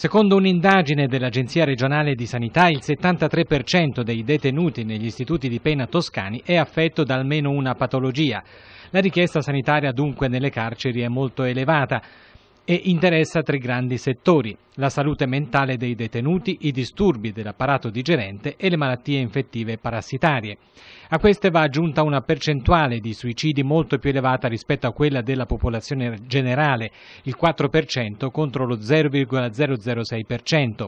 Secondo un'indagine dell'Agenzia regionale di sanità, il 73% dei detenuti negli istituti di pena toscani è affetto da almeno una patologia. La richiesta sanitaria dunque nelle carceri è molto elevata e interessa tre grandi settori, la salute mentale dei detenuti, i disturbi dell'apparato digerente e le malattie infettive parassitarie. A queste va aggiunta una percentuale di suicidi molto più elevata rispetto a quella della popolazione generale, il 4% contro lo 0,006%.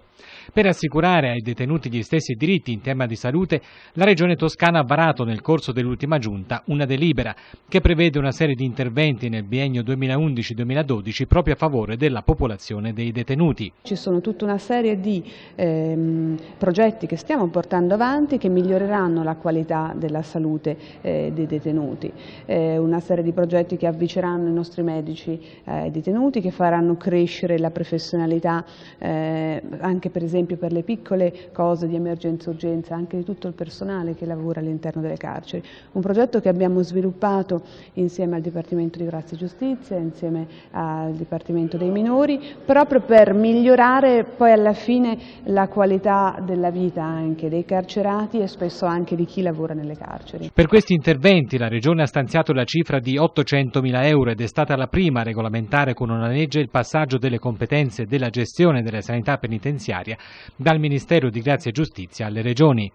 Per assicurare ai detenuti gli stessi diritti in tema di salute, la Regione Toscana ha varato nel corso dell'ultima giunta una delibera che prevede una serie di interventi nel biennio 2011-2012 proprio a favore favore della popolazione dei detenuti. Ci sono tutta una serie di ehm, progetti che stiamo portando avanti che miglioreranno la qualità della salute eh, dei detenuti, eh, una serie di progetti che avviceranno i nostri medici eh, detenuti, che faranno crescere la professionalità eh, anche per esempio per le piccole cose di emergenza-urgenza, anche di tutto il personale che lavora all'interno delle carceri. Un progetto che abbiamo sviluppato insieme al Dipartimento di Grazia e Giustizia, insieme al Dipartimento Dipartimento dei Minori, proprio per migliorare poi alla fine la qualità della vita anche dei carcerati e spesso anche di chi lavora nelle carceri. Per questi interventi la Regione ha stanziato la cifra di 800.000 euro ed è stata la prima a regolamentare con una legge il passaggio delle competenze della gestione della sanità penitenziaria dal Ministero di Grazia e Giustizia alle Regioni.